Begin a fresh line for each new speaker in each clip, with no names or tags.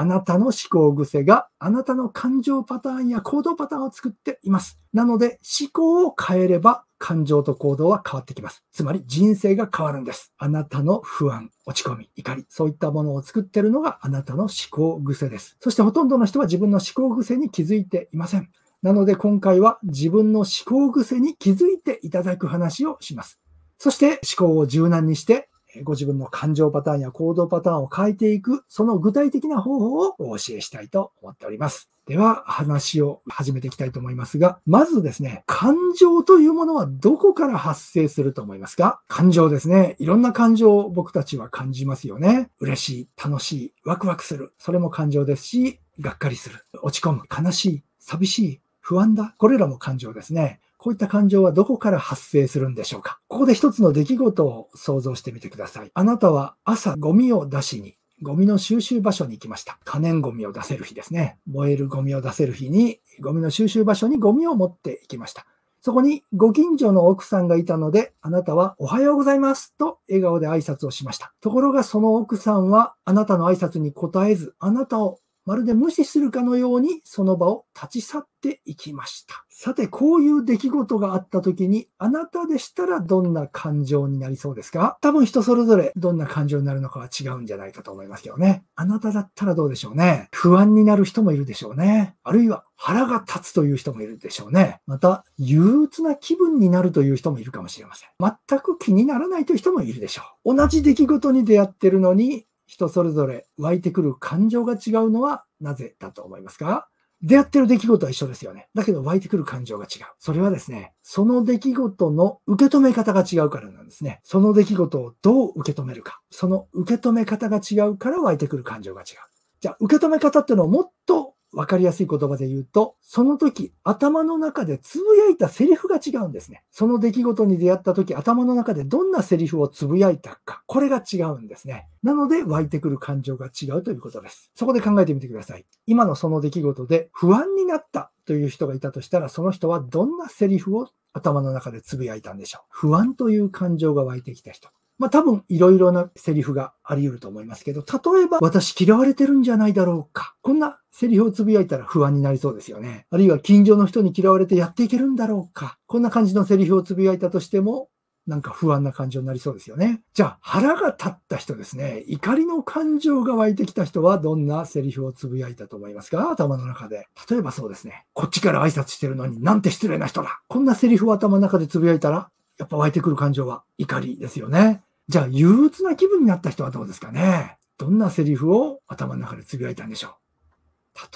あなたの思考癖があなたの感情パターンや行動パターンを作っています。なので思考を変えれば感情と行動は変わってきます。つまり人生が変わるんです。あなたの不安、落ち込み、怒り、そういったものを作っているのがあなたの思考癖です。そしてほとんどの人は自分の思考癖に気づいていません。なので今回は自分の思考癖に気づいていただく話をします。そして思考を柔軟にしてご自分の感情パターンや行動パターンを変えていく、その具体的な方法をお教えしたいと思っております。では、話を始めていきたいと思いますが、まずですね、感情というものはどこから発生すると思いますか感情ですね。いろんな感情を僕たちは感じますよね。嬉しい、楽しい、ワクワクする。それも感情ですし、がっかりする。落ち込む、悲しい、寂しい、不安だ。これらも感情ですね。こういった感情はどこから発生するんでしょうかここで一つの出来事を想像してみてください。あなたは朝ゴミを出しにゴミの収集場所に行きました。可燃ゴミを出せる日ですね。燃えるゴミを出せる日に、ゴミの収集場所にゴミを持って行きました。そこにご近所の奥さんがいたので、あなたはおはようございますと笑顔で挨拶をしました。ところがその奥さんはあなたの挨拶に答えず、あなたをまるで無視するかのようにその場を立ち去っていきました。さて、こういう出来事があった時に、あなたでしたらどんな感情になりそうですか多分人それぞれどんな感情になるのかは違うんじゃないかと思いますけどね。あなただったらどうでしょうね。不安になる人もいるでしょうね。あるいは腹が立つという人もいるでしょうね。また、憂鬱な気分になるという人もいるかもしれません。全く気にならないという人もいるでしょう。同じ出来事に出会ってるのに、人それぞれ湧いてくる感情が違うのはなぜだと思いますか出会ってる出来事は一緒ですよね。だけど湧いてくる感情が違う。それはですね、その出来事の受け止め方が違うからなんですね。その出来事をどう受け止めるか。その受け止め方が違うから湧いてくる感情が違う。じゃあ、受け止め方っていうのをもっとわかりやすい言葉で言うと、その時頭の中でつぶやいたセリフが違うんですね。その出来事に出会った時頭の中でどんなセリフをつぶやいたか、これが違うんですね。なので湧いてくる感情が違うということです。そこで考えてみてください。今のその出来事で不安になったという人がいたとしたら、その人はどんなセリフを頭の中でつぶやいたんでしょう。不安という感情が湧いてきた人。まあ多分いろいろなセリフがあり得ると思いますけど、例えば私嫌われてるんじゃないだろうか。こんなセリフをつぶやいたら不安になりそうですよね。あるいは近所の人に嫌われてやっていけるんだろうか。こんな感じのセリフをつぶやいたとしても、なんか不安な感情になりそうですよね。じゃあ腹が立った人ですね。怒りの感情が湧いてきた人はどんなセリフをつぶやいたと思いますか頭の中で。例えばそうですね。こっちから挨拶してるのになんて失礼な人だ。こんなセリフを頭の中でつぶやいたらやっぱ湧いてくる感情は怒りですよね。じゃあ、憂鬱な気分になった人はどうですかねどんなセリフを頭の中で呟いたんでしょ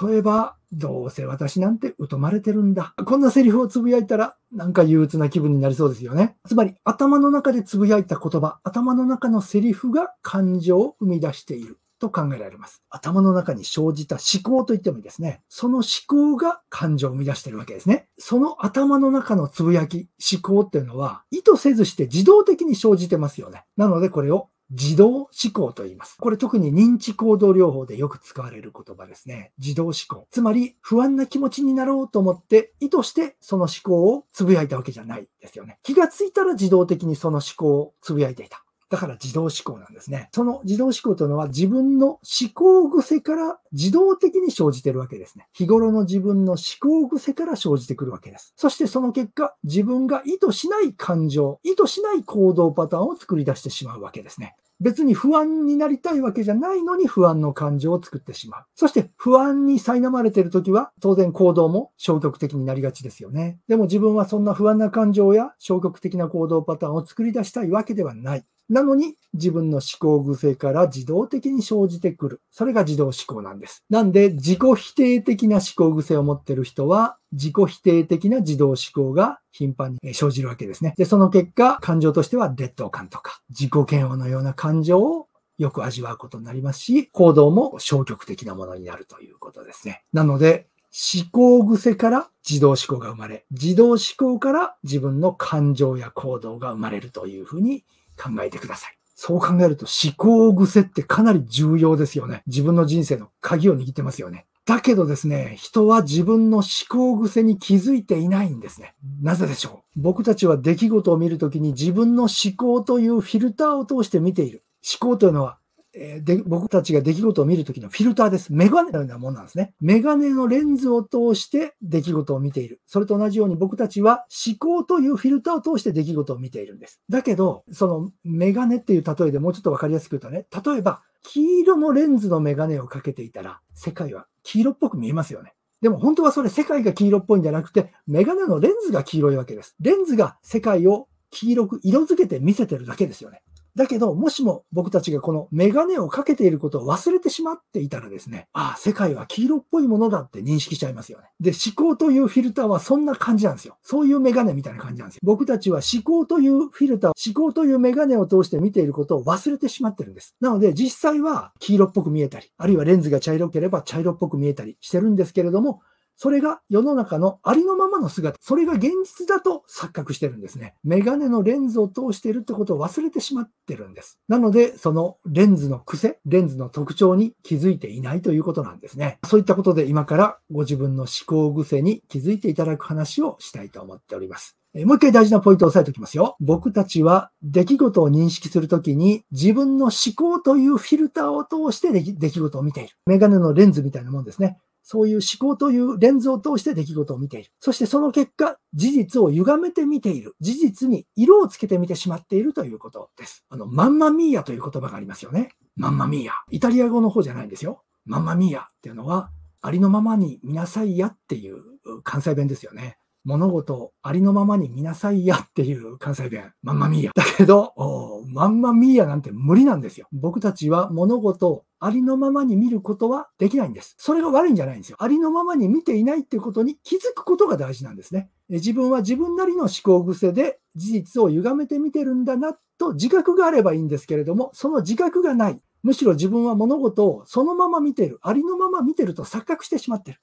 う例えば、どうせ私なんて疎まれてるんだ。こんなセリフを呟いたら、なんか憂鬱な気分になりそうですよね。つまり、頭の中で呟いた言葉、頭の中のセリフが感情を生み出している。と考えられます。頭の中に生じた思考と言ってもいいですね。その思考が感情を生み出してるわけですね。その頭の中のつぶやき、思考っていうのは意図せずして自動的に生じてますよね。なのでこれを自動思考と言います。これ特に認知行動療法でよく使われる言葉ですね。自動思考。つまり不安な気持ちになろうと思って意図してその思考をつぶやいたわけじゃないですよね。気がついたら自動的にその思考をつぶやいていた。だから自動思考なんですね。その自動思考というのは自分の思考癖から自動的に生じてるわけですね。日頃の自分の思考癖から生じてくるわけです。そしてその結果、自分が意図しない感情、意図しない行動パターンを作り出してしまうわけですね。別に不安になりたいわけじゃないのに不安の感情を作ってしまう。そして不安に苛まれている時は当然行動も消極的になりがちですよね。でも自分はそんな不安な感情や消極的な行動パターンを作り出したいわけではない。なのに自分の思考癖から自動的に生じてくる。それが自動思考なんです。なんで自己否定的な思考癖を持ってる人は自己否定的な自動思考が頻繁に生じるわけですね。で、その結果、感情としては劣等感とか自己嫌悪のような感情をよく味わうことになりますし、行動も消極的なものになるということですね。なので、思考癖から自動思考が生まれ、自動思考から自分の感情や行動が生まれるというふうに考えてください。そう考えると思考癖ってかなり重要ですよね。自分の人生の鍵を握ってますよね。だけどですね、人は自分の思考癖に気づいていないんですね。なぜでしょう僕たちは出来事を見るときに自分の思考というフィルターを通して見ている。思考というのはえで僕たちが出来事を見るときのフィルターです。メガネのようなものなんですね。メガネのレンズを通して出来事を見ている。それと同じように僕たちは思考というフィルターを通して出来事を見ているんです。だけど、そのメガネっていう例えでもうちょっとわかりやすく言うとね、例えば黄色のレンズのメガネをかけていたら世界は黄色っぽく見えますよね。でも本当はそれ世界が黄色っぽいんじゃなくて、メガネのレンズが黄色いわけです。レンズが世界を黄色く色づけて見せてるだけですよね。だけど、もしも僕たちがこのメガネをかけていることを忘れてしまっていたらですね、ああ、世界は黄色っぽいものだって認識しちゃいますよね。で、思考というフィルターはそんな感じなんですよ。そういうメガネみたいな感じなんですよ。僕たちは思考というフィルター、思考というメガネを通して見ていることを忘れてしまってるんです。なので、実際は黄色っぽく見えたり、あるいはレンズが茶色ければ茶色っぽく見えたりしてるんですけれども、それが世の中のありのままの姿、それが現実だと錯覚してるんですね。メガネのレンズを通しているってことを忘れてしまってるんです。なので、そのレンズの癖、レンズの特徴に気づいていないということなんですね。そういったことで今からご自分の思考癖に気づいていただく話をしたいと思っております。もう一回大事なポイントを押さえておきますよ。僕たちは出来事を認識するときに自分の思考というフィルターを通して出来事を見ている。メガネのレンズみたいなもんですね。そういう思考というレンズを通して出来事を見ている。そしてその結果、事実を歪めて見ている。事実に色をつけて見てしまっているということです。あの、マンマミーヤという言葉がありますよね。マンマミーヤ。イタリア語の方じゃないんですよ。マンマミーヤっていうのは、ありのままに見なさいやっていう関西弁ですよね。物事ありのままに見なさいやっていう関西弁。まんま見ーや。だけど、まんま見ーやなんて無理なんですよ。僕たちは物事をありのままに見ることはできないんです。それが悪いんじゃないんですよ。ありのままに見ていないってことに気づくことが大事なんですね。自分は自分なりの思考癖で事実を歪めて見てるんだなと自覚があればいいんですけれども、その自覚がない。むしろ自分は物事をそのまま見てる。ありのまま見てると錯覚してしまってる。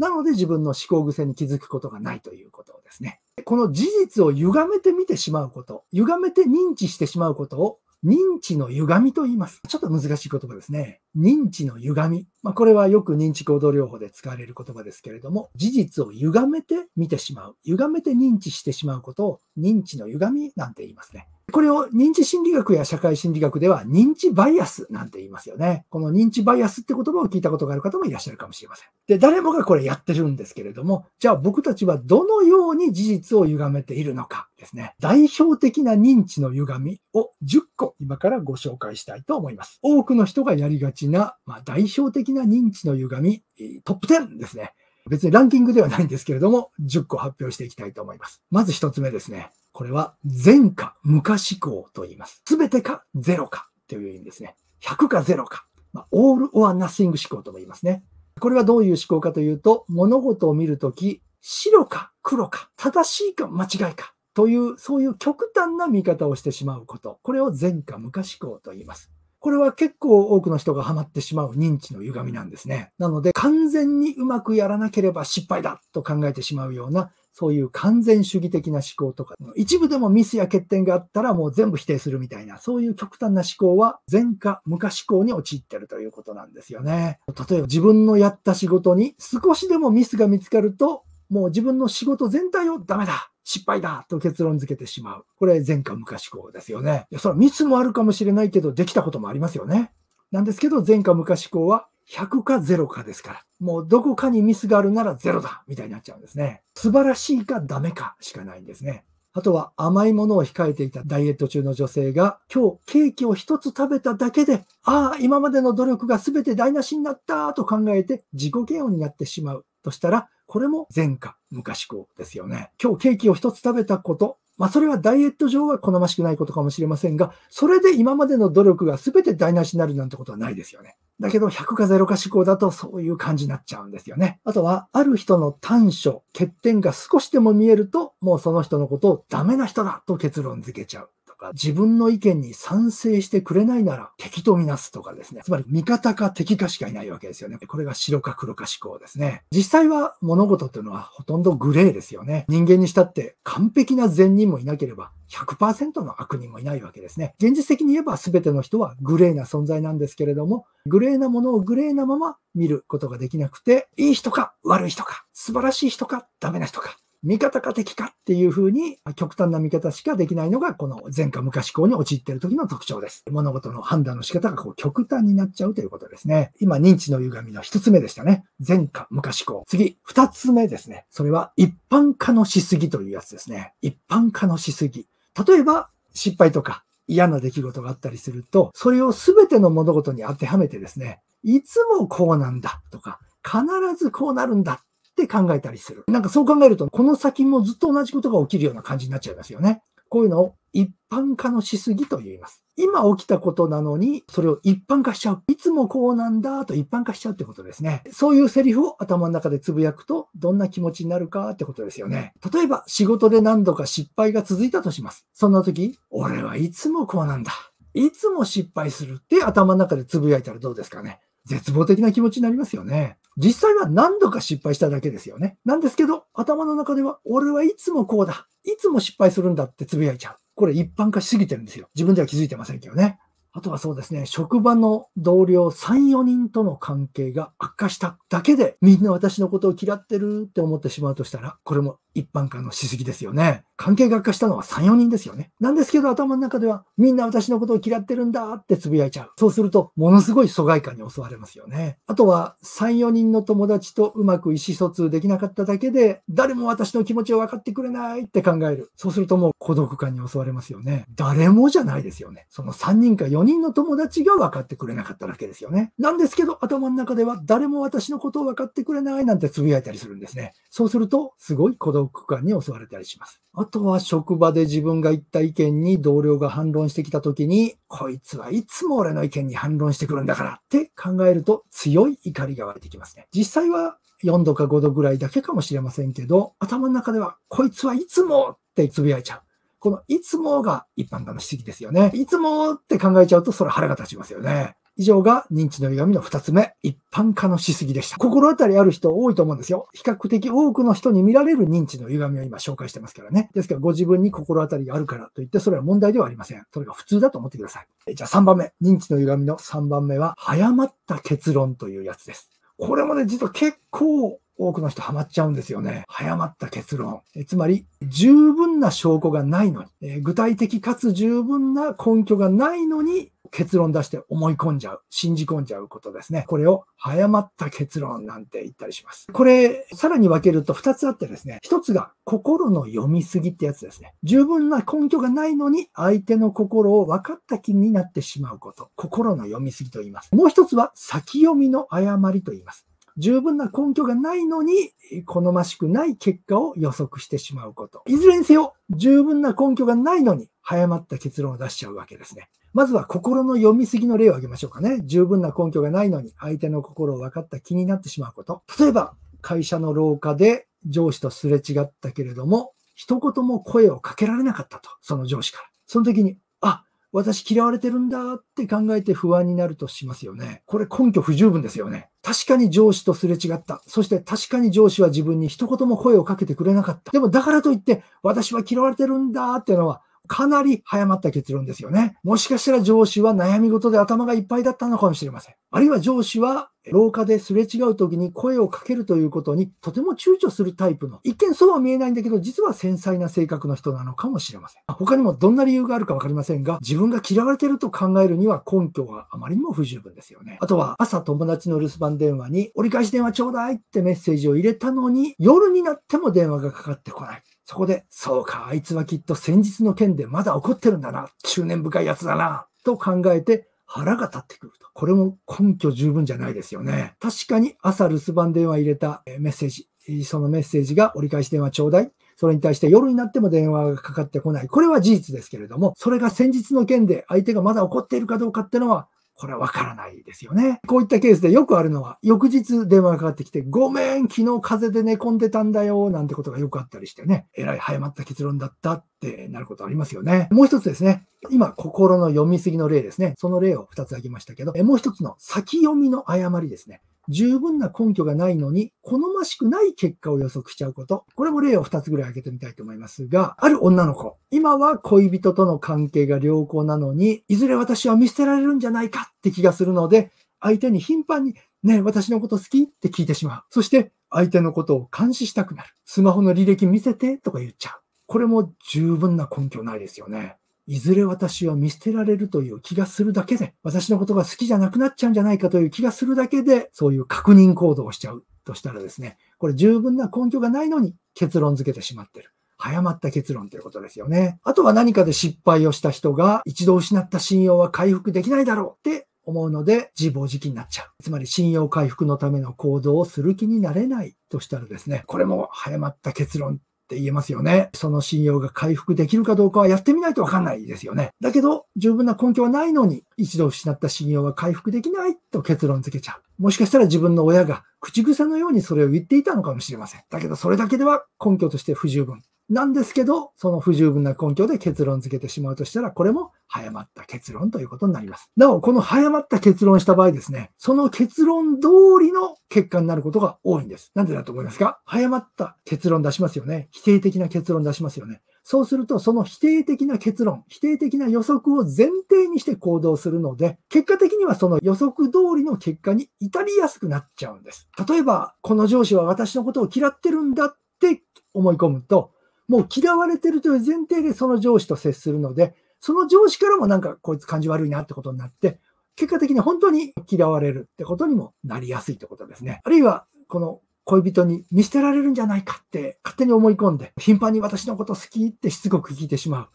なので自分の思考癖に気づくことがないということですね。この事実を歪めて見てしまうこと、歪めて認知してしまうことを認知の歪みと言います。ちょっと難しい言葉ですね。認知の歪み。まあ、これはよく認知行動療法で使われる言葉ですけれども、事実を歪めて見てしまう。歪めて認知してしまうことを認知の歪みなんて言いますね。これを認知心理学や社会心理学では認知バイアスなんて言いますよね。この認知バイアスって言葉を聞いたことがある方もいらっしゃるかもしれません。で、誰もがこれやってるんですけれども、じゃあ僕たちはどのように事実を歪めているのかですね。代表的な認知の歪みを10個今からご紹介したいと思います。多くの人がやりがちな、まあ、代表的な認知の歪み、トップ10ですね。別にランキングではないんですけれども、10個発表していきたいと思います。まず1つ目ですね。これは善科無か思考と言います。すべてかゼロかという意味ですね。100か0か。まあ、オール・オア・ナッシング思考とも言いますね。これはどういう思考かというと、物事を見るとき、白か黒か、正しいか間違いかという、そういう極端な見方をしてしまうこと。これを善科無か思考と言います。これは結構多くの人がハマってしまう認知の歪みなんですね。なので、完全にうまくやらなければ失敗だと考えてしまうようなそういう完全主義的な思考とか、一部でもミスや欠点があったらもう全部否定するみたいな、そういう極端な思考は前科、無科思考に陥ってるということなんですよね。例えば自分のやった仕事に少しでもミスが見つかると、もう自分の仕事全体をダメだ失敗だと結論付けてしまう。これ前科無科思考ですよね。いや、それはミスもあるかもしれないけど、できたこともありますよね。なんですけど、前科無科思考は100か0かですから。もうどこかにミスがあるなら0だみたいになっちゃうんですね。素晴らしいかダメかしかないんですね。あとは甘いものを控えていたダイエット中の女性が今日ケーキを一つ食べただけで、ああ、今までの努力が全て台無しになったと考えて自己嫌悪になってしまうとしたら、これも前科、昔こうですよね。今日ケーキを一つ食べたこと、まあ、それはダイエット上は好ましくないことかもしれませんが、それで今までの努力が全て台無しになるなんてことはないですよね。だけど、100か0か思考だとそういう感じになっちゃうんですよね。あとは、ある人の短所、欠点が少しでも見えると、もうその人のことをダメな人だと結論付けちゃう。か、自分の意見に賛成してくれないなら敵とみなすとかですね。つまり味方か敵かしかいないわけですよね。これが白か黒か思考ですね。実際は物事っていうのはほとんどグレーですよね。人間にしたって完璧な善人もいなければ100%の悪人もいないわけですね。現実的に言えば全ての人はグレーな存在なんですけれども、グレーなものをグレーなまま見ることができなくて、いい人か悪い人か、素晴らしい人かダメな人か味方か敵かっていうふうに極端な見方しかできないのが、この前科無価思考に陥っている時の特徴です。物事の判断の仕方がこう極端になっちゃうということですね。今、認知の歪みの一つ目でしたね。前科無価思考。次、二つ目ですね。それは一般化のしすぎというやつですね。一般化のしすぎ。例えば、失敗とか嫌な出来事があったりすると、それを全ての物事に当てはめてですね、いつもこうなんだとか、必ずこうなるんだって考えたりする。なんかそう考えると、この先もずっと同じことが起きるような感じになっちゃいますよね。こういうのを一般化のしすぎと言います。今起きたことなのに、それを一般化しちゃう。いつもこうなんだと一般化しちゃうってことですね。そういうセリフを頭の中でつぶやくと、どんな気持ちになるかってことですよね。例えば、仕事で何度か失敗が続いたとします。そんな時、俺はいつもこうなんだ。いつも失敗するって頭の中でつぶやいたらどうですかね。絶望的な気持ちになりますよね。実際は何度か失敗しただけですよね。なんですけど、頭の中では、俺はいつもこうだ。いつも失敗するんだってつぶやいちゃう。これ一般化しすぎてるんですよ。自分では気づいてませんけどね。あとはそうですね、職場の同僚3、4人との関係が悪化しただけで、みんな私のことを嫌ってるって思ってしまうとしたら、これも一般化のしすぎですよね。関係が悪化したのは3、4人ですよね。なんですけど頭の中ではみんな私のことを嫌ってるんだってつぶやいちゃう。そうするとものすごい疎外感に襲われますよね。あとは3、4人の友達とうまく意思疎通できなかっただけで誰も私の気持ちを分かってくれないって考える。そうするともう孤独感に襲われますよね。誰もじゃないですよね。その3人か4人の友達が分かってくれなかっただけですよね。なんですけど頭の中では誰も私のことを分かってくれないなんてつぶやいたりするんですね。そうするとすごい孤独族感に襲われたりします。あとは職場で自分が言った意見に同僚が反論してきた時に、こいつはいつも俺の意見に反論してくるんだからって考えると強い怒りが湧いてきますね。実際は4度か5度ぐらいだけかもしれませんけど、頭の中ではこいつはいつもってつぶやいちゃう。このいつもが一般化の指摘ですよね。いつもって考えちゃうと、それ腹が立ちますよね。以上が認知の歪みの2つ目、一般化のしすぎでした。心当たりある人多いと思うんですよ。比較的多くの人に見られる認知の歪みを今紹介してますからね。ですからご自分に心当たりがあるからといってそれは問題ではありません。それが普通だと思ってください。じゃあ3番目、認知の歪みの3番目は、早まった結論というやつです。これもね、実は結構多くの人ハマっちゃうんですよね。早まった結論。えつまり、十分な証拠がないのに、え具体的かつ十分な根拠がないのに、結論出して思い込んじゃう、信じ込んじゃうことですね。これを早まった結論なんて言ったりします。これ、さらに分けると2つあってですね、1つが心の読みすぎってやつですね。十分な根拠がないのに相手の心を分かった気になってしまうこと。心の読みすぎと言います。もう1つは先読みの誤りと言います。十分な根拠がないのに好ましくない結果を予測してしまうこと。いずれにせよ、十分な根拠がないのに早まった結論を出しちゃうわけですね。まずは心の読みすぎの例を挙げましょうかね。十分な根拠がないのに相手の心を分かった気になってしまうこと。例えば、会社の廊下で上司とすれ違ったけれども、一言も声をかけられなかったと、その上司から。その時に、あ、私嫌われてるんだって考えて不安になるとしますよね。これ根拠不十分ですよね。確かに上司とすれ違った。そして確かに上司は自分に一言も声をかけてくれなかった。でもだからといって私は嫌われてるんだっていうのはかなり早まった結論ですよね。もしかしたら上司は悩み事で頭がいっぱいだったのかもしれません。あるいは上司は廊下ですれ違う時に声をかけるということにとても躊躇するタイプの、一見そうは見えないんだけど、実は繊細な性格の人なのかもしれません。他にもどんな理由があるか分かりませんが、自分が嫌われてると考えるには根拠があまりにも不十分ですよね。あとは朝友達の留守番電話に折り返し電話ちょうだいってメッセージを入れたのに、夜になっても電話がかかってこない。そこで、そうか、あいつはきっと先日の件でまだ怒ってるんだな、中年深いやつだな、と考えて腹が立ってくると。これも根拠十分じゃないですよね。確かに朝留守番電話入れたメッセージ、そのメッセージが折り返し電話ちょうだい。それに対して夜になっても電話がかかってこない。これは事実ですけれども、それが先日の件で相手がまだ怒っているかどうかってのはこれはわからないですよね。こういったケースでよくあるのは、翌日電話がかかってきて、ごめん、昨日風邪で寝込んでたんだよ、なんてことがよくあったりしてね、えらい早まった結論だったってなることありますよね。もう一つですね、今、心の読みすぎの例ですね。その例を2つ挙げましたけど、えもう一つの先読みの誤りですね。十分な根拠がないのに、好ましくない結果を予測しちゃうこと。これも例を2つぐらい挙げてみたいと思いますが、ある女の子。今は恋人との関係が良好なのに、いずれ私は見捨てられるんじゃないかって気がするので、相手に頻繁に、ねえ、私のこと好きって聞いてしまう。そして、相手のことを監視したくなる。スマホの履歴見せてとか言っちゃう。これも十分な根拠ないですよね。いずれ私は見捨てられるという気がするだけで、私のことが好きじゃなくなっちゃうんじゃないかという気がするだけで、そういう確認行動をしちゃうとしたらですね、これ十分な根拠がないのに結論付けてしまってる。早まった結論ということですよね。あとは何かで失敗をした人が一度失った信用は回復できないだろうって思うので自暴自棄になっちゃう。つまり信用回復のための行動をする気になれないとしたらですね、これも早まった結論って言えますよね。その信用が回復できるかどうかはやってみないとわかんないですよね。だけど、十分な根拠はないのに、一度失った信用が回復できないと結論付けちゃう。もしかしたら自分の親が口癖のようにそれを言っていたのかもしれません。だけど、それだけでは根拠として不十分。なんですけど、その不十分な根拠で結論付けてしまうとしたら、これも早まった結論ということになります。なお、この早まった結論した場合ですね、その結論通りの結果になることが多いんです。なんでだと思いますか早まった結論出しますよね。否定的な結論出しますよね。そうすると、その否定的な結論、否定的な予測を前提にして行動するので、結果的にはその予測通りの結果に至りやすくなっちゃうんです。例えば、この上司は私のことを嫌ってるんだって思い込むと、もう嫌われてるという前提でその上司と接するので、その上司からもなんかこいつ感じ悪いなってことになって、結果的に本当に嫌われるってことにもなりやすいってことですね。あるいは、この恋人に見捨てられるんじゃないかって勝手に思い込んで、頻繁に私のこと好きってしつこく聞いてしまう。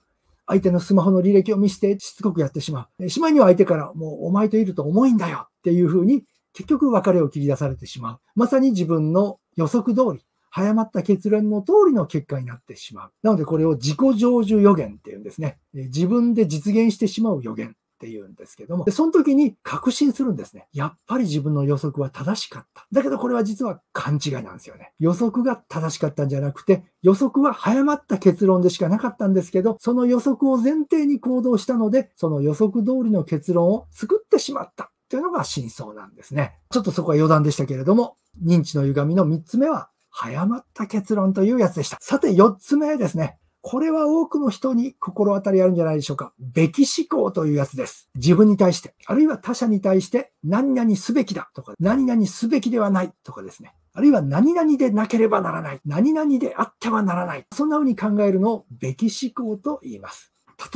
相手のスマホの履歴を見せてしつこくやってしまう。しまいには相手からもうお前といると重いんだよっていうふうに結局別れを切り出されてしまう。まさに自分の予測通り早まった結論の通りの結果になってしまう。なのでこれを自己成就予言っていうんですね。自分で実現してしまう予言っていうんですけども、その時に確信するんですね。やっぱり自分の予測は正しかった。だけどこれは実は勘違いなんですよね。予測が正しかったんじゃなくて、予測は早まった結論でしかなかったんですけど、その予測を前提に行動したので、その予測通りの結論を作ってしまった。というのが真相なんですね。ちょっとそこは余談でしたけれども、認知の歪みの3つ目は早まった結論というやつでした。さて、4つ目ですね。これは多くの人に心当たりあるんじゃないでしょうか。べき思考というやつです。自分に対して、あるいは他者に対して、何々すべきだとか、何々すべきではないとかですね。あるいは何々でなければならない。何々であってはならない。そんな風に考えるのをべき思考と言います。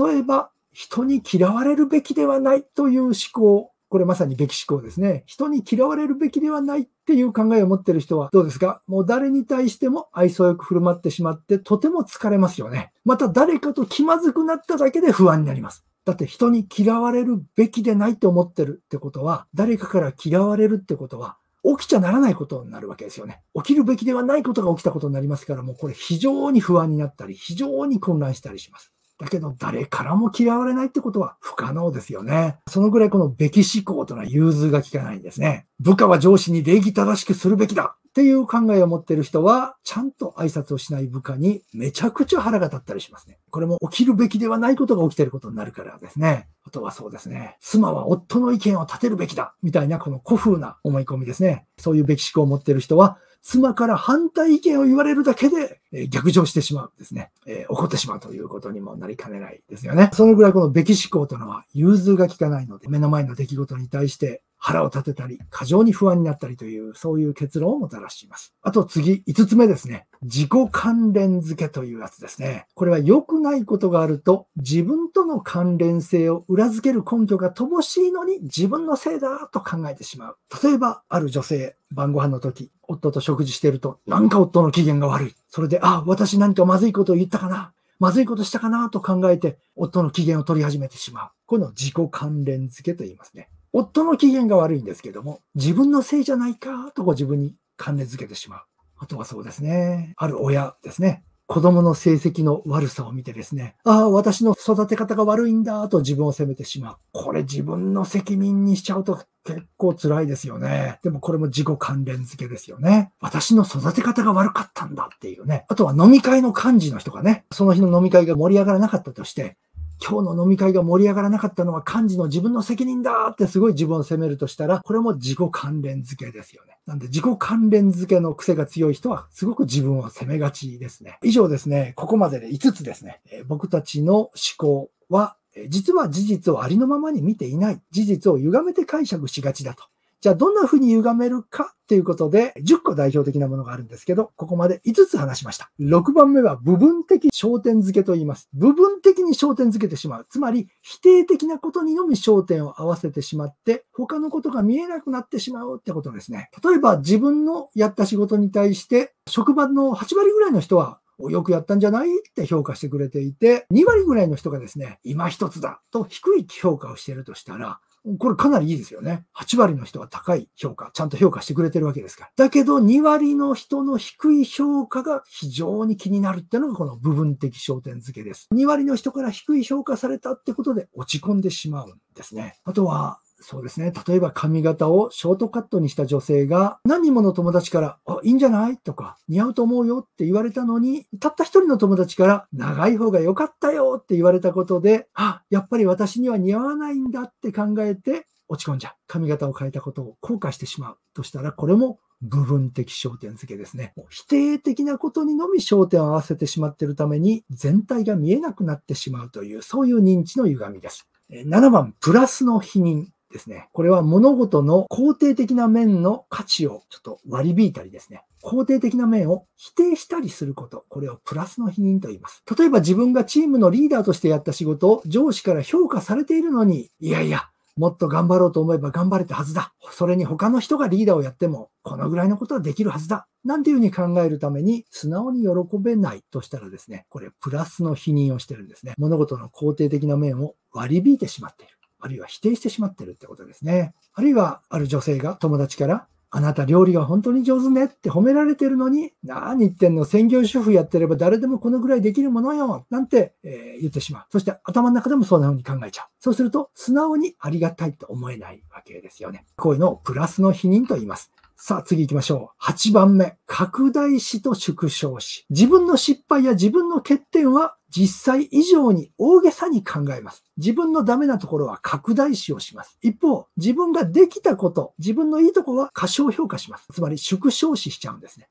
例えば、人に嫌われるべきではないという思考これまさに激思考ですね。人に嫌われるべきではないっていう考えを持ってる人はどうですかもう誰に対しても愛想よく振る舞ってしまってとても疲れますよね。また誰かと気まずくなっただけで不安になります。だって人に嫌われるべきでないと思ってるってことは、誰かから嫌われるってことは、起きちゃならないことになるわけですよね。起きるべきではないことが起きたことになりますから、もうこれ非常に不安になったり、非常に混乱したりします。だけど誰からも嫌われないってことは不可能ですよね。そのぐらいこのべき思考というのは融通が利かないんですね。部下は上司に礼儀正しくするべきだっていう考えを持ってる人は、ちゃんと挨拶をしない部下にめちゃくちゃ腹が立ったりしますね。これも起きるべきではないことが起きてることになるからですね。あとはそうですね。妻は夫の意見を立てるべきだみたいなこの古風な思い込みですね。そういうべき思考を持ってる人は、妻から反対意見を言われるだけで、え逆上してしまうんですね、え怒ってしまうということにもなりかねないですよね。そのぐらいこのべき思考というのは融通が利かないので、目の前の出来事に対して腹を立てたり、過剰に不安になったりという、そういう結論をもたらしています。あと次、5つ目ですね。自己関連付けというやつですね。これは良くないことがあると、自分との関連性を裏付ける根拠が乏しいのに自分のせいだと考えてしまう。例えば、ある女性、晩ご飯の時、夫と食事してると、なんか夫の機嫌が悪い。それで、あ、私何かまずいことを言ったかな。まずいことしたかなと考えて、夫の機嫌を取り始めてしまう。この自己関連付けと言いますね。夫の機嫌が悪いんですけども、自分のせいじゃないかとご自分に関連づけてしまう。あとはそうですね。ある親ですね。子供の成績の悪さを見てですね、ああ、私の育て方が悪いんだと自分を責めてしまう。これ自分の責任にしちゃうと結構辛いですよね。でもこれも自己関連付けですよね。私の育て方が悪かったんだっていうね。あとは飲み会の幹事の人がね、その日の飲み会が盛り上がらなかったとして、今日の飲み会が盛り上がらなかったのは幹事の自分の責任だってすごい自分を責めるとしたら、これも自己関連付けですよね。なんで自己関連付けの癖が強い人はすごく自分を責めがちですね。以上ですね、ここまでで5つですね。え僕たちの思考は実は事実をありのままに見ていない、事実を歪めて解釈しがちだと。じゃあどんな風に歪めるかっていうことで、10個代表的なものがあるんですけど、ここまで5つ話しました。6番目は部分的焦点付けと言います。部分的に焦点付けてしまう。つまり、否定的なことにのみ焦点を合わせてしまって、他のことが見えなくなってしまうってことですね。例えば、自分のやった仕事に対して、職場の8割ぐらいの人は、よくやったんじゃないって評価してくれていて、2割ぐらいの人がですね、今一つだと低い評価をしているとしたら、これかなりいいですよね。8割の人は高い評価、ちゃんと評価してくれてるわけですから。だけど2割の人の低い評価が非常に気になるっていうのがこの部分的焦点付けです。2割の人から低い評価されたってことで落ち込んでしまうんですね。あとは、そうですね。例えば髪型をショートカットにした女性が、何人もの友達から、あ、いいんじゃないとか、似合うと思うよって言われたのに、たった一人の友達から、長い方が良かったよって言われたことで、あ、やっぱり私には似合わないんだって考えて、落ち込んじゃう。髪型を変えたことを後悔してしまうとしたら、これも部分的焦点付けですね。否定的なことにのみ焦点を合わせてしまっているために、全体が見えなくなってしまうという、そういう認知の歪みです。7番、プラスの否認。ですね、これは物事の肯定的な面の価値をちょっと割り引いたりですね、肯定的な面を否定したりすること、これをプラスの否認と言います。例えば自分がチームのリーダーとしてやった仕事を上司から評価されているのに、いやいや、もっと頑張ろうと思えば頑張れたはずだ。それに他の人がリーダーをやっても、このぐらいのことはできるはずだ。なんていうふうに考えるために、素直に喜べないとしたらですね、これプラスの否認をしてるんですね。物事の肯定的な面を割り引いてしまっている。あるいは否定してしまってるってことですね。あるいは、ある女性が友達から、あなた料理が本当に上手ねって褒められてるのに、何言ってんの専業主婦やってれば誰でもこのぐらいできるものよなんて、えー、言ってしまう。そして頭の中でもそんな風に考えちゃう。そうすると、素直にありがたいと思えないわけですよね。こういうのをプラスの否認と言います。さあ次行きましょう。8番目。拡大しと縮小し。自分の失敗や自分の欠点は実際以上に大げさに考えます。自分のダメなところは拡大しをします。一方、自分ができたこと、自分のいいとこは過小評価します。つまり縮小ししちゃうんですね。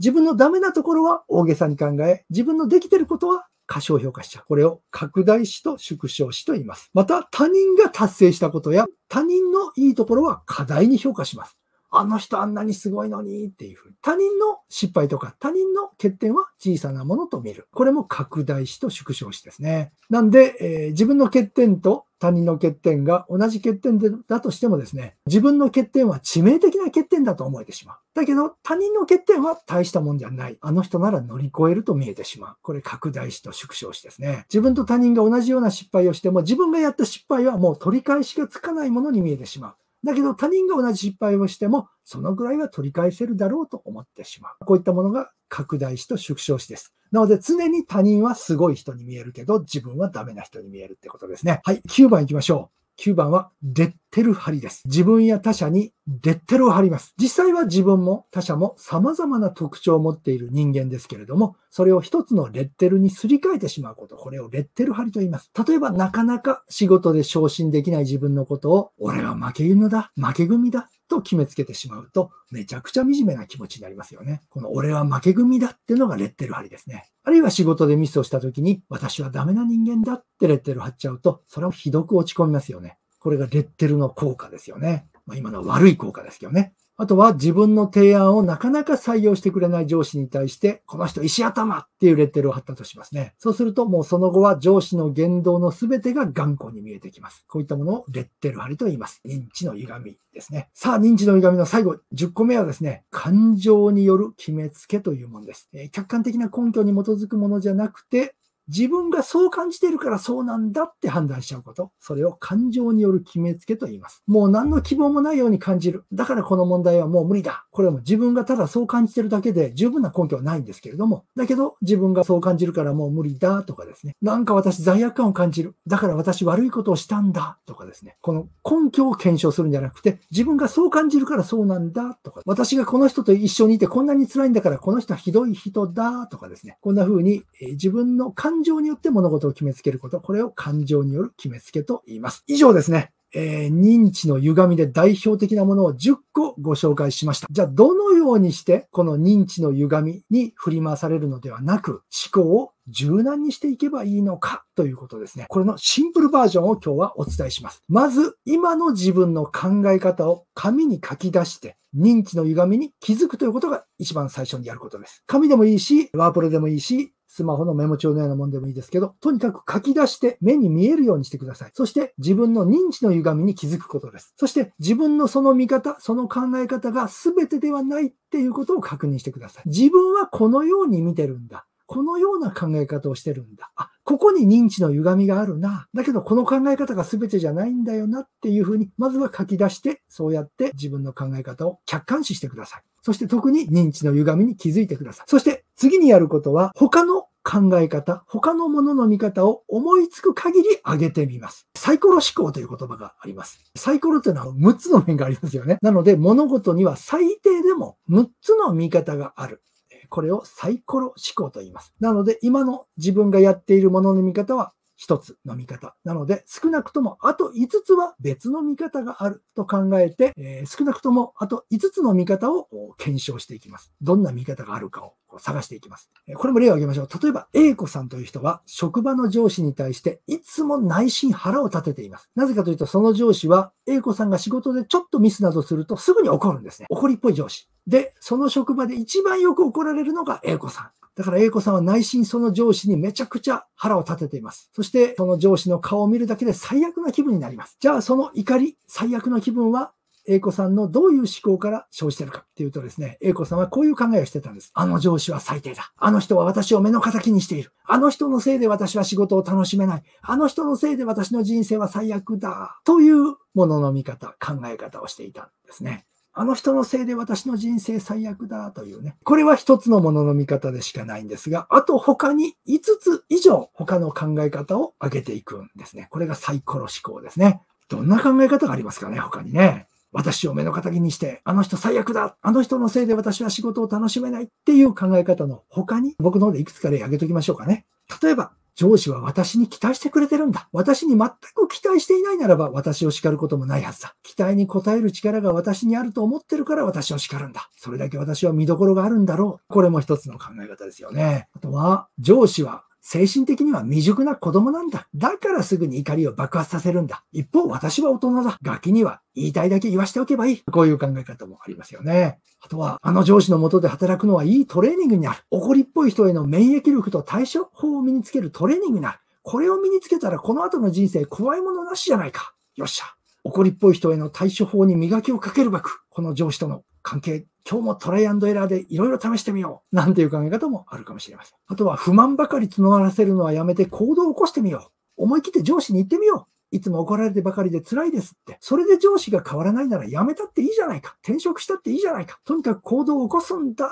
自分のダメなところは大げさに考え、自分のできてることは過小評価しちゃう。これを拡大しと縮小しと言います。また、他人が達成したことや他人のいいところは課題に評価します。あの人あんなにすごいのにっていうふうに。他人の失敗とか他人の欠点は小さなものと見る。これも拡大しと縮小しですね。なんで、えー、自分の欠点と他人の欠点が同じ欠点だとしてもですね、自分の欠点は致命的な欠点だと思えてしまう。だけど他人の欠点は大したもんじゃない。あの人なら乗り越えると見えてしまう。これ拡大しと縮小しですね。自分と他人が同じような失敗をしても自分がやった失敗はもう取り返しがつかないものに見えてしまう。だけど他人が同じ失敗をしても、そのぐらいは取り返せるだろうと思ってしまう。こういったものが拡大しと縮小しです。なので常に他人はすごい人に見えるけど、自分はダメな人に見えるってことですね。はい、9番行きましょう。9番はレッテル貼りです。自分や他者にレッテルを貼ります。実際は自分も他者も様々な特徴を持っている人間ですけれども、それを一つのレッテルにすり替えてしまうこと、これをレッテル貼りと言います。例えば、なかなか仕事で昇進できない自分のことを、俺は負け犬だ、負け組だ、と決めつけてしまうと、めちゃくちゃ惨めな気持ちになりますよね。この俺は負け組だっていうのがレッテル貼りですね。あるいは仕事でミスをした時に、私はダメな人間だってレッテル貼っちゃうと、それはひどく落ち込みますよね。これがレッテルの効果ですよね。まあ、今のは悪い効果ですけどね。あとは自分の提案をなかなか採用してくれない上司に対して、この人石頭っていうレッテルを貼ったとしますね。そうするともうその後は上司の言動の全てが頑固に見えてきます。こういったものをレッテル貼りと言います。認知の歪みですね。さあ、認知の歪みの最後、10個目はですね、感情による決めつけというものです。えー、客観的な根拠に基づくものじゃなくて、自分がそう感じてるからそうなんだって判断しちゃうこと。それを感情による決めつけと言います。もう何の希望もないように感じる。だからこの問題はもう無理だ。これも自分がただそう感じてるだけで十分な根拠はないんですけれども、だけど自分がそう感じるからもう無理だとかですね。なんか私罪悪感を感じる。だから私悪いことをしたんだとかですね。この根拠を検証するんじゃなくて、自分がそう感じるからそうなんだとか、私がこの人と一緒にいてこんなに辛いんだからこの人はひどい人だとかですね。こんな風に自分の感感情によって物事を決めつけること、これを感情による決めつけと言います。以上ですね。えー、認知の歪みで代表的なものを10個ご紹介しました。じゃあ、どのようにしてこの認知の歪みに振り回されるのではなく、思考を柔軟にしていけばいいのかということですね。これのシンプルバージョンを今日はお伝えします。まず、今の自分の考え方を紙に書き出して、認知の歪みに気づくということが一番最初にやることです。紙でもいいし、ワープロでもいいし、スマホのメモ帳のようなもんでもいいですけど、とにかく書き出して目に見えるようにしてください。そして自分の認知の歪みに気づくことです。そして自分のその見方、その考え方が全てではないっていうことを確認してください。自分はこのように見てるんだ。このような考え方をしてるんだ。あ、ここに認知の歪みがあるな。だけど、この考え方が全てじゃないんだよなっていうふうに、まずは書き出して、そうやって自分の考え方を客観視してください。そして特に認知の歪みに気づいてください。そして次にやることは、他の考え方、他のものの見方を思いつく限り上げてみます。サイコロ思考という言葉があります。サイコロというのは6つの面がありますよね。なので物事には最低でも6つの見方がある。これをサイコロ思考と言います。なので今の自分がやっているものの見方は一つの見方。なので、少なくともあと5つは別の見方があると考えて、えー、少なくともあと5つの見方を検証していきます。どんな見方があるかを。探していきます。これも例を挙げましょう。例えば、A 子さんという人は、職場の上司に対して、いつも内心腹を立てています。なぜかというと、その上司は、A 子さんが仕事でちょっとミスなどすると、すぐに怒るんですね。怒りっぽい上司。で、その職場で一番よく怒られるのが A 子さん。だから A 子さんは内心その上司にめちゃくちゃ腹を立てています。そしてその上司の顔を見るだけで最悪な気分になります。じゃあその怒り、最悪な気分は英子さんのどういう思考から生じてるかっていうとですね、英子さんはこういう考えをしてたんです。あの上司は最低だ。あの人は私を目の敵にしている。あの人のせいで私は仕事を楽しめない。あの人のせいで私の人生は最悪だ。というものの見方、考え方をしていたんですね。あの人のせいで私の人生最悪だというね。これは一つのものの見方でしかないんですが、あと他に5つ以上他の考え方を挙げていくんですね。これがサイコロ思考ですね。どんな考え方がありますかね、他にね。私を目の敵にして、あの人最悪だあの人のせいで私は仕事を楽しめないっていう考え方の他に、僕の方でいくつか例挙げときましょうかね。例えば、上司は私に期待してくれてるんだ。私に全く期待していないならば私を叱ることもないはずだ。期待に応える力が私にあると思ってるから私を叱るんだ。それだけ私は見どころがあるんだろう。これも一つの考え方ですよね。あとは、上司は精神的には未熟な子供なんだ。だからすぐに怒りを爆発させるんだ。一方、私は大人だ。ガキには言いたいだけ言わしておけばいい。こういう考え方もありますよね。あとは、あの上司の下で働くのはいいトレーニングになる。怒りっぽい人への免疫力と対処法を身につけるトレーニングになる。これを身につけたらこの後の人生怖いものなしじゃないか。よっしゃ。怒りっぽい人への対処法に磨きをかけるべく、この上司との関係今日もトライアンドエラーでいろいろ試してみようなんていう考え方もあるかもしれません。あとは不満ばかり募らせるのはやめて行動を起こしてみよう。思い切って上司に言ってみよう。いつも怒られてばかりで辛いですって。それで上司が変わらないなら辞めたっていいじゃないか。転職したっていいじゃないか。とにかく行動を起こすんだ。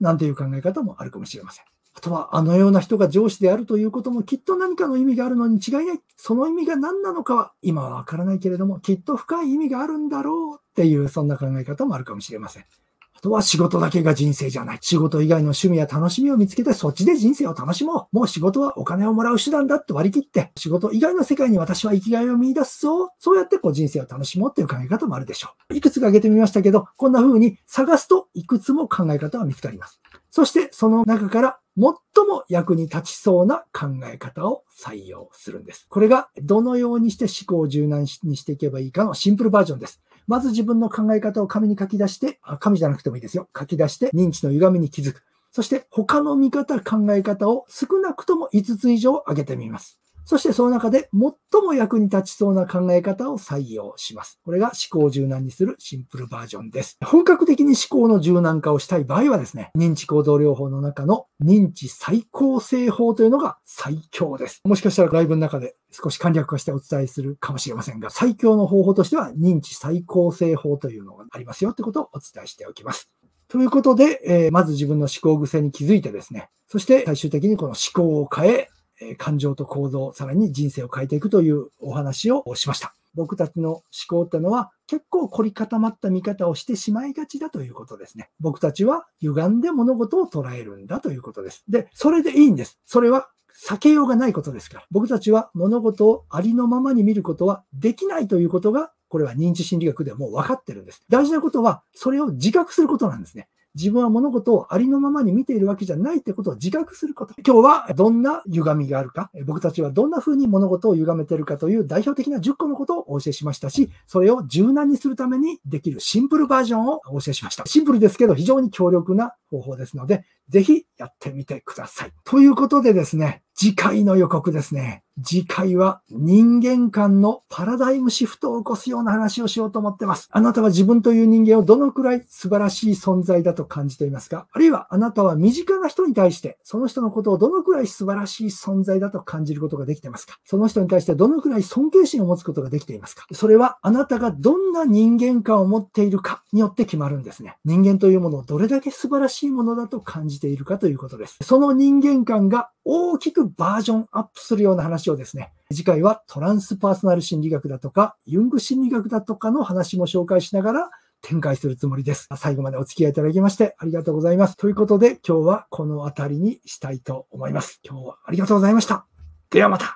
なんていう考え方もあるかもしれません。あとは、あのような人が上司であるということもきっと何かの意味があるのに違いない。その意味が何なのかは今はわからないけれども、きっと深い意味があるんだろうっていう、そんな考え方もあるかもしれません。あとは仕事だけが人生じゃない。仕事以外の趣味や楽しみを見つけて、そっちで人生を楽しもう。もう仕事はお金をもらう手段だって割り切って、仕事以外の世界に私は生きがいを見出すぞ。そうやってこう人生を楽しもうっていう考え方もあるでしょう。いくつか挙げてみましたけど、こんな風に探すといくつも考え方は見つかります。そしてその中から最も役に立ちそうな考え方を採用するんです。これがどのようにして思考を柔軟にしていけばいいかのシンプルバージョンです。まず自分の考え方を紙に書き出して、紙じゃなくてもいいですよ。書き出して認知の歪みに気づく。そして他の見方、考え方を少なくとも5つ以上上げてみます。そしてその中で最も役に立ちそうな考え方を採用します。これが思考を柔軟にするシンプルバージョンです。本格的に思考の柔軟化をしたい場合はですね、認知行動療法の中の認知再構成法というのが最強です。もしかしたらライブの中で少し簡略化してお伝えするかもしれませんが、最強の方法としては認知再構成法というのがありますよってことをお伝えしておきます。ということで、えー、まず自分の思考癖に気づいてですね、そして最終的にこの思考を変え、え感情と行動、さらに人生を変えていくというお話をしました。僕たちの思考ってのは結構凝り固まった見方をしてしまいがちだということですね。僕たちは歪んで物事を捉えるんだということです。で、それでいいんです。それは避けようがないことですから。僕たちは物事をありのままに見ることはできないということがこれは認知心理学でも分かってるんです。大事なことは、それを自覚することなんですね。自分は物事をありのままに見ているわけじゃないってことを自覚すること。今日はどんな歪みがあるか、僕たちはどんな風に物事を歪めてるかという代表的な10個のことをお教えしましたし、それを柔軟にするためにできるシンプルバージョンをお教えしました。シンプルですけど非常に強力な方法ですので、ぜひやってみてください。ということでですね、次回の予告ですね。次回は人間間のパラダイムシフトを起こすような話をしようと思ってます。あなたは自分という人間をどのくらい素晴らしい存在だと感じていますかあるいはあなたは身近な人に対してその人のことをどのくらい素晴らしい存在だと感じることができてますかその人に対してどのくらい尊敬心を持つことができていますかそれはあなたがどんな人間感を持っているかによって決まるんですね。人間というものをどれだけ素晴らしいものだと感じじているかということです。その人間観が大きくバージョンアップするような話をですね、次回はトランスパーソナル心理学だとか、ユング心理学だとかの話も紹介しながら、展開するつもりです。最後までお付き合いいただきましてありがとうございます。ということで今日はこの辺りにしたいと思います。今日はありがとうございました。ではまた。